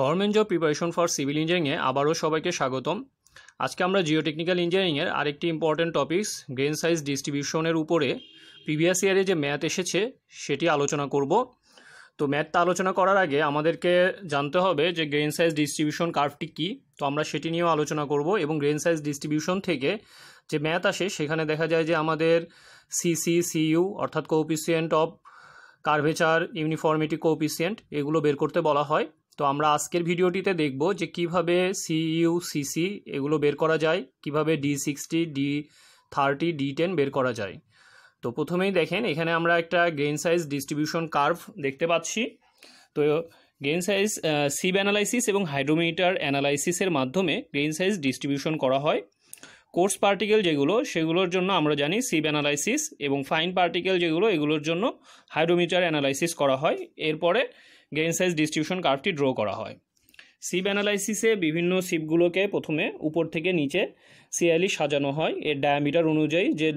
government job preparation for civil ইঞ্জিনিয়ারিংয়ে আবারও সবাইকে স্বাগতম আজকে আমরা জিওটেকনিক্যাল ইঞ্জিনিয়ারিংয়ের আরেকটি ইম্পর্ট্যান্ট টপিকস গ্রেন সাইজ ডিস্ট্রিবিউশনের উপরে প্রিভিয়াস ইয়ারে যে ম্যাথ এসেছে সেটি আলোচনা করব তো ম্যাথটা আলোচনা করার আগে আমাদেরকে জানতে হবে যে গ্রেন সাইজ ডিস্ট্রিবিউশন কার্ভটি কী তো আমরা সেটি নিয়েও আলোচনা করব এবং গ্রেন সাইজ ডিস্ট্রিবিউশন থেকে যে ম্যাথ আসে সেখানে দেখা যায় যে আমাদের সিসি সিইউ অর্থাৎ coefficient of curvature uniformity coefficient এগুলো বের করতে বলা হয় তো আমরা আজকের ভিডিওটিতে দেখব যে কিভাবে সিইউ সিসি এগুলো বের করা যায় কিভাবে D sixty D thirty D ten বের করা যায় তো প্রথমেই দেখেন এখানে আমরা একটা গ্রেন সাইজ ডিস্ট্রিবিউশন কার্ভ দেখতে পাচ্ছি তো গ্রেন সাইজ সিব অ্যানালাইসিস এবং হাইড্রোমিটার অ্যানালাইসিসের মাধ্যমে গ্রেন সাইজ ডিস্ট্রিবিউশন করা হয় কোর্স পার্টিকেল যেগুলো সেগুলোর জন্য আমরা জানি সিব অ্যানালাইসিস এবং ফাইন পার্টিকেল যেগুলো এগুলোর জন্য হাইড্রোমিটার অ্যানালাইসিস করা হয় এরপরে গেইন সাইজ ডিস্ট্রিবিউশন কার্ভটি ড্র করা হয় সিপ অ্যানালাইসিসে বিভিন্ন সিপগুলোকে প্রথমে উপর থেকে নিচে সিআইলি সাজানো হয় এর ডায়ামিটার অনুযায়ী যে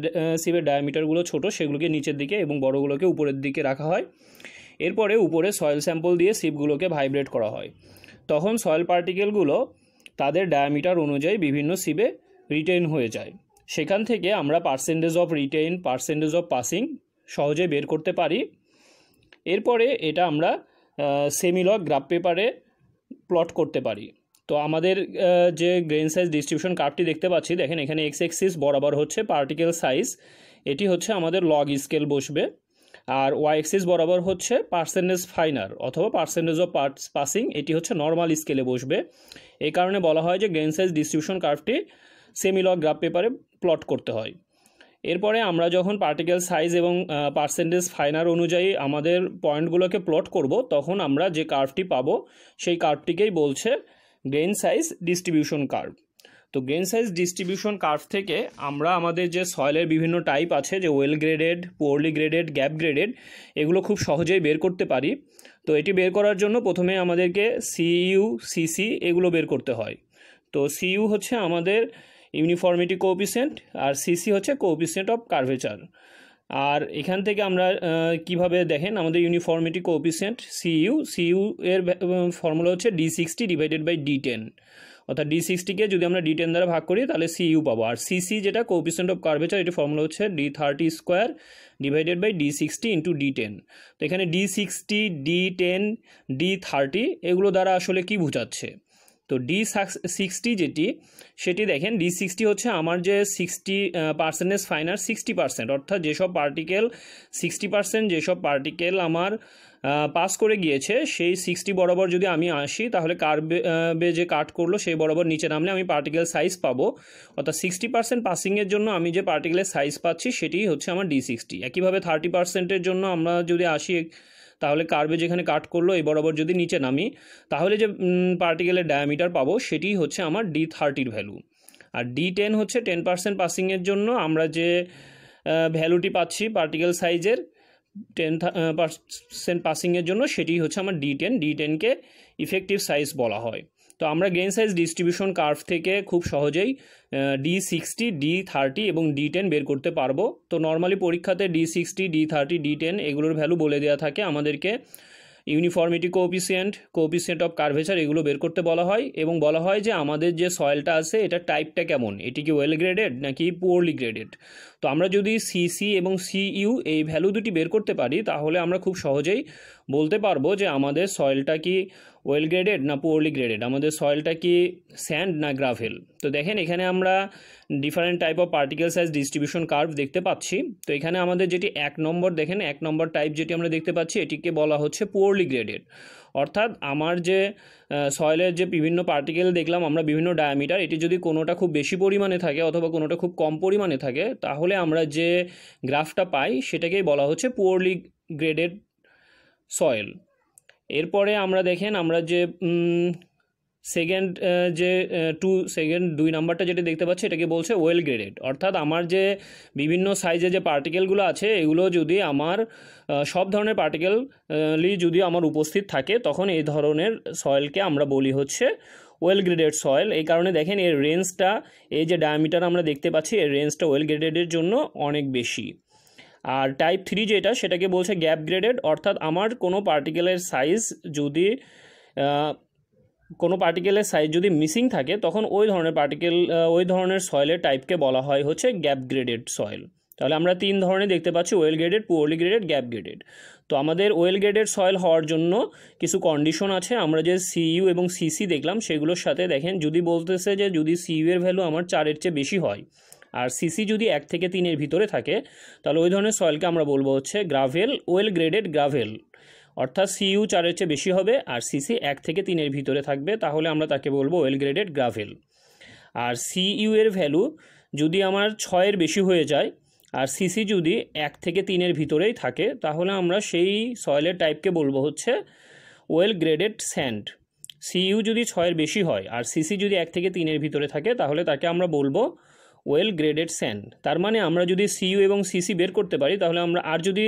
সিপের ডায়ামিটারগুলো ছোট সেগুলোকে নিচের দিকে এবং বড়গুলোকে উপরের দিকে রাখা হয় এরপরে উপরে সয়েল স্যাম্পল দিয়ে সিপগুলোকে ভাইব্রেট করা হয় তখন সয়েল পার্টিকেলগুলো তাদের ডায়ামিটার অনুযায়ী বিভিন্ন সিপে রিটেন হয়ে যায় সেখান থেকে আমরা percentage of retain percentage of passing সহজে বের করতে পারি এরপরে এটা আমরা সেমিলক গ্রাফ পেপারে প্লট করতে পারি তো আমাদের যে গ্রেন সাইজ ডিস্ট্রিবিউশন কার্ভটি দেখতে পাচ্ছি দেখেন এখানে এক্স এক্সিস বরাবর হচ্ছে পার্টিকেল সাইজ এটি হচ্ছে আমাদের লগ স্কেল বসবে আর ওয়াই এক্সিস বরাবর হচ্ছে পার্সেন্টেজ ফাইনার অথবা পার্সেন্টেজ অফ পার্টস পাসিং এটি হচ্ছে নর্মাল স্কেলে বসবে এই কারণে বলা হয় যে গ্রেন সাইজ ডিস্ট্রিবিউশন কার্ভটি সেমিলগ গ্রাফ পেপারে প্লট করতে হয় এরপরে আমরা যখন পার্টিকেল সাইজ এবং পার্সেন্টেজ ফাইনার অনুযায়ী আমাদের পয়েন্টগুলোকে প্লট করব তখন আমরা যে কার্ভটি পাব সেই কার্ভটিকেই বলছে গ্রেন সাইজ ডিস্ট্রিবিউশন কার্ভ তো গ্রেন সাইজ ডিস্ট্রিবিউশন কার্ভ থেকে আমরা আমাদের যে সয়েলের বিভিন্ন টাইপ আছে যে well graded poorly graded gap graded এগুলো খুব সহজেই বের করতে পারি তো এটি বের করার জন্য প্রথমে আমাদেরকে সিইউ সিসি এগুলো বের করতে হয় তো সিইউ হচ্ছে আমাদের ইউনিফর্মিটি কোঅফিসিয়েন্ট আর সিসি হচ্ছে কোঅফিসিয়েন্ট অফ কার্ভেচার আর এখান থেকে আমরা কিভাবে দেখেন আমাদের ইউনিফর্মিটি কোপিসেন্ট সিইউ সিইউ এর ফর্মুলা হচ্ছে D sixty divided by D ten অর্থাৎ ডি সিক্সটিকে যদি আমরা ডি টেন দ্বারা ভাগ করি তাহলে সিইউ পাবো আর সিসি যেটা কোপিসেন্ট অফ কার্ভেচার এটি ফর্মুলা হচ্ছে D thirty square divided by D sixty into D ten তো এখানে D sixty D ten D thirty এগুলো দ্বারা আসলে কি বোঝাচ্ছে তো ডি সিক্সটি যেটি সেটি দেখেন ডি সিক্সটি হচ্ছে আমার যে sixty percentage finer sixty percent অর্থাৎ যেসব পার্টিকেল সিক্সটি পার্সেন্ট যেসব পার্টিকেল আমার পাস করে গিয়েছে সেই সিক্সটি বরাবর যদি আমি আসি তাহলে কার্বে যে কাট করলো সেই বরাবর নিচে নামলে আমি পার্টিকেল সাইজ পাবো অর্থাৎ সিক্সটি পার্সেন্ট পাসিংয়ের জন্য আমি যে পার্টিকেলের সাইজ পাচ্ছি সেটি হচ্ছে আমার ডি সিক্সটি একইভাবে থার্টি পার্সেন্টের জন্য আমরা যদি আসি তাহলে কার্বে যেখানে কাট করলো এই বরাবর যদি নিচে নামি তাহলে যে পার্টিকেলের ডায়ামিটার পাবো সেটি হচ্ছে আমার ডি থার্টির ভ্যালু আর ডি টেন হচ্ছে টেন পার্সেন্ট পাসিংয়ের জন্য আমরা যে ভ্যালুটি পাচ্ছি পার্টিকেল সাইজের টেন পার্সেন্ট পাসিংয়ের জন্য সেটি হচ্ছে আমার ডি টেন ডি টেনকে ইফেক্টিভ সাইজ বলা হয় তো আমরা গেইন সাইজ ডিস্ট্রিবিউশন কার্ভ থেকে খুব সহজেই ডি সিক্সটি ডি থার্টি এবং ডি টেন বের করতে পারবো তো নর্মালি পরীক্ষাতে D sixty D thirty D ten এগুলোর ভ্যালু বলে দেওয়া থাকে আমাদেরকে uniformity coefficient coefficient of curvature এগুলো বের করতে বলা হয় এবং বলা হয় যে আমাদের যে সয়েলটা আছে এটা টাইপটা কেমন এটি কি ওয়েল গ্রেডেড নাকি পোরলি গ্রেডেড তো আমরা যদি সিসি এবং সিইউ এই ভ্যালু দুটি বের করতে পারি তাহলে আমরা খুব সহজেই বলতে পারবো যে আমাদের সয়েলটা কি ওয়েল গ্রেডেড না পোরলি গ্রেডেড আমাদের সয়েলটা কি স্যান্ড না গ্রাভেল তো দেখেন এখানে আমরা different type of particle size distribution curve দেখতে পাচ্ছি তো এখানে আমাদের যেটি এক নম্বর দেখেন এক নম্বর টাইপ যেটি আমরা দেখতে পাচ্ছি এটিকে বলা হচ্ছে পোরলি গ্রেডেড অর্থাৎ আমার যে সয়েলের যে বিভিন্ন পার্টিকেল দেখলাম আমরা বিভিন্ন ডায়ামিটার এটি যদি কোনোটা খুব বেশি পরিমাণে থাকে অথবা কোনোটা খুব কম পরিমাণে থাকে তাহলে আমরা যে গ্রাফটা পাই সেটাকেই বলা হচ্ছে পোরলি গ্রেডেড সয়েল এরপরে আমরা দেখেন আমরা যে সেকেন্ড যে টু সেকেন্ড দুই নাম্বারটা যেটা দেখতে পাচ্ছি এটাকে বলছে ওয়েল গ্রেডেড অর্থাৎ আমার যে বিভিন্ন সাইজে যে পার্টিকেলগুলো আছে এগুলো যদি আমার সব ধরনের পার্টিকেলই যদি আমার উপস্থিত থাকে তখন এই ধরনের সয়েলকে আমরা বলি হচ্ছে ওয়েল গ্রেডেড সয়েল এই কারণে দেখেন এর রেঞ্জটা এই যে ডায়ামিটার আমরা দেখতে পাচ্ছি এর রেঞ্জটা ওয়েল গ্রেডেডের জন্য অনেক বেশি আর টাইপ থ্রি যেটা সেটাকে বলছে গ্যাপ গ্রেডেড অর্থাৎ আমার কোনো পার্টিকেলের সাইজ যদি কোনো পার্টিকেলের সাইজ যদি মিসিং থাকে তখন ওই ধরনের পার্টিকেল ওই ধরনের সয়েলের টাইপকে বলা হয় হচ্ছে গ্যাপ গ্রেডেড সয়েল তাহলে আমরা তিন ধরনের দেখতে পাচ্ছি well graded poorly graded gap graded তো আমাদের ওয়েল গ্রেডেড সয়েল হওয়ার জন্য কিছু কন্ডিশন আছে আমরা যে সিইউ এবং সিসি দেখলাম সেগুলোর সাথে দেখেন যদি বলতেছে যে যদি সিইউ এর ভ্যালু আমার চারের চেয়ে বেশি হয় আর সিসি যদি এক থেকে তিনের ভিতরে থাকে তাহলে ওই ধরনের সয়েলকে আমরা বলবো হচ্ছে গ্রাভেল ওয়েল গ্রেডেড গ্রাভেল অর্থাৎ সিইউ চারের চেয়ে বেশি হবে আর সিসি এক থেকে তিনের ভিতরে থাকবে তাহলে আমরা তাকে বলবো ওয়েল গ্রেডেড গ্রাভেল আর সিইউ এর ভ্যালু যদি আমার ছয়ের বেশি হয়ে যায় আর সিসি যদি এক থেকে তিনের ভিতরেই থাকে তাহলে আমরা সেই সয়েলের টাইপকে বলবো হচ্ছে ওয়েল গ্রেডেড স্যান্ড সিইউ যদি ছয়ের বেশি হয় আর সিসি যদি এক থেকে তিনের ভিতরে থাকে তাহলে তাকে আমরা বলবো ওয়েল গ্রেডেড স্যান্ড তার মানে আমরা যদি সিইউ এবং সিসি বের করতে পারি তাহলে আমরা আর যদি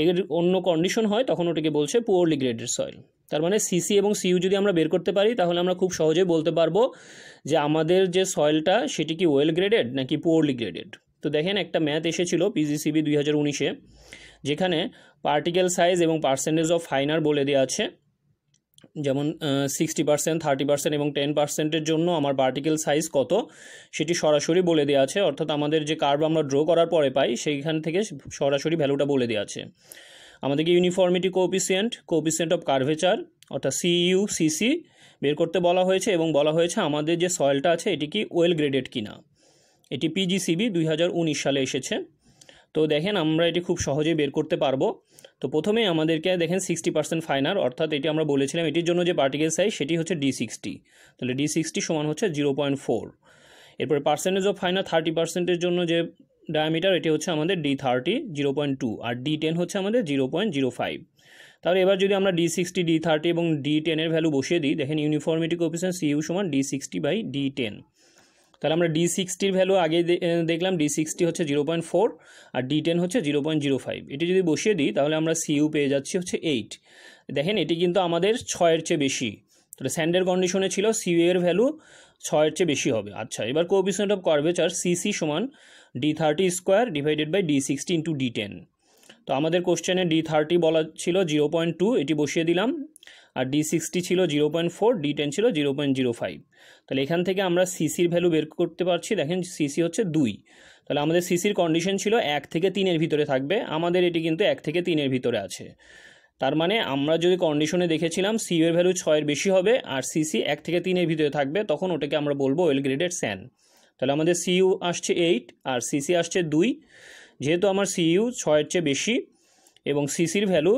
এর অন্য কন্ডিশন হয় তখন ওটাকে বলছে পুওরলি গ্রেডেড সয়েল তার মানে সিসি এবং সিইউ যদি আমরা বের করতে পারি তাহলে আমরা খুব সহজেই বলতে পারবো যে আমাদের যে সয়েলটা সেটি কি ওয়েল গ্রেডেড নাকি পুওরলি গ্রেডেড তো দেখেন একটা ম্যাথ এসেছিল পিজিসিবি দুই হাজার উনিশে যেখানে পার্টিকেল সাইজ এবং পার্সেন্টেজ অফ ফাইনার বলে দেওয়া আছে যেমন সিক্সটি পার্সেন্ট থার্টি পার্সেন্ট এবং টেন পার্সেন্টের জন্য আমার পার্টিকেল সাইজ কত সেটি সরাসরি বলে দেওয়া আছে অর্থাৎ আমাদের যে কার্ভ আমরা ড্র করার পরে পাই সেইখান থেকে সরাসরি ভ্যালুটা বলে দেওয়া আছে আমাদেরকে uniformity coefficient coefficient of curvature অর্থাৎ সিইউ সিসি বের করতে বলা হয়েছে এবং বলা হয়েছে আমাদের যে সয়েলটা আছে এটি কি ওয়েল গ্রেডেড কিনা এটি পিজিসিবি দুই সালে এসেছে তো দেখেন আমরা এটি খুব সহজেই বের করতে পারবো তো প্রথমে আমাদেরকে দেখেন সিক্সটি পার্সেন্ট ফাইনার অর্থাৎ এটি আমরা বলেছিলাম এটির জন্য যে পার্টিকেল সাইজ সেটি হচ্ছে ডি সিক্সটি তাহলে ডি সিক্সটি সমান হচ্ছে জিরো পয়েন্ট ফোর এরপর পার্সেন্টেজ অফ ফাইনার থার্টি পার্সেন্টের জন্য যে ডায়ামিটার এটি হচ্ছে আমাদের D thirty zero point two আর ডি টেন হচ্ছে আমাদের জিরো পয়েন্ট জিরো ফাইভ তাহলে এবার যদি আমরা ডি সিক্সটি ডি থার্টি এবং ডি টেনের ভ্যালু বসিয়ে দিই দেখেন ইউনিফর্মিটি কোপিসেন্ট সিইউ সমান D sixty by D ten তাহলে আমরা ডি সিক্সটির ভ্যালু আগে দেখলাম ডি সিক্সটি হচ্ছে জিরো পয়েন্ট ফোর আর ডি টেন হচ্ছে জিরো পয়েন্ট জিরো ফাইভ এটি যদি বসিয়ে দিই তাহলে আমরা সিইউ পেয়ে যাচ্ছি হচ্ছে এইট দেখেন এটি কিন্তু আমাদের ছয়ের চেয়ে বেশি তাহলে স্যান্ডের কন্ডিশনে ছিল সিইউ এর ভ্যালু ছয়ের চেয়ে বেশি হবে আচ্ছা এবার কোপিসেন্ট অফ কার্ভেচার সিসি সমান D thirty square divided by D sixty into D ten তো আমাদের কোশ্চেনে ডি থার্টি বলা ছিল জিরো পয়েন্ট টু এটি বসিয়ে দিলাম আর ডি সিক্সটি ছিল zero point four D ten ছিল জিরো পয়েন্ট জিরো ফাইভ তাহলে এখান থেকে আমরা সিসির ভ্যালু বের করতে পারছি দেখেন সিসি হচ্ছে দুই তাহলে আমাদের সিসির কন্ডিশন ছিল এক থেকে তিনের ভিতরে থাকবে আমাদের এটি কিন্তু এক থেকে তিনের ভিতরে আছে তার মানে আমরা যদি কন্ডিশনে দেখেছিলাম সি এর ভ্যালু ছয়ের বেশি হবে আর সিসি এক থেকে তিনের ভিতরে থাকবে তখন ওটাকে আমরা বলবো ওয়েল গ্রেডেড স্যান তাহলে আমাদের সিইউ আসছে এইট আর সিসি আসছে দুই যেহেতু আমার সিইউ ছয়ের চেয়ে বেশি এবং সিসির ভ্যালু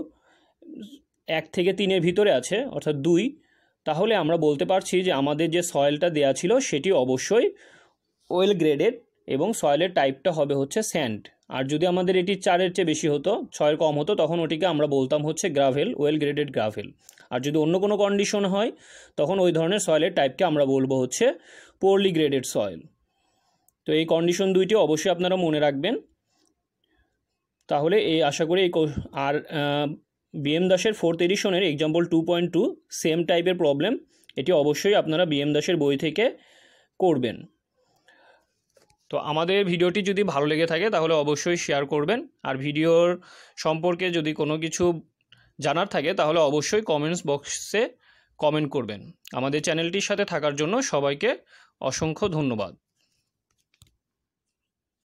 এক থেকে তিনের ভিতরে আছে অর্থাৎ দুই তাহলে আমরা বলতে পারছি যে আমাদের যে সয়েলটা দেয়া ছিল সেটি অবশ্যই ওয়েল গ্রেডেড এবং সয়েলের টাইপটা হবে হচ্ছে স্যান্ড আর যদি আমাদের এটি চারের চেয়ে বেশি হতো ছয়ের কম হতো তখন ওটিকে আমরা বলতাম হচ্ছে গ্রাভেল ওয়েল গ্রেডেড গ্রাভেল আর যদি অন্য কোনো কন্ডিশন হয় তখন ওই ধরনের সয়েলের টাইপকে আমরা বলবো হচ্ছে পোরলি গ্রেডেড সয়েল তো এই কন্ডিশন দুইটি অবশ্যই আপনারা মনে রাখবেন তাহলে এই আশা করি এই আর বিএম দাসের ফোর্থ এডিশনের example two point two same টাইপের প্রবলেম এটি অবশ্যই আপনারা বিএম দাসের বই থেকে করবেন তো আমাদের ভিডিওটি যদি ভালো লেগে থাকে তাহলে অবশ্যই শেয়ার করবেন আর ভিডিওর সম্পর্কে যদি কোনো কিছু জানার থাকে তাহলে অবশ্যই কমেন্টস বক্সে কমেন্ট করবেন আমাদের চ্যানেলটির সাথে থাকার জন্য সবাইকে অসংখ্য ধন্যবাদ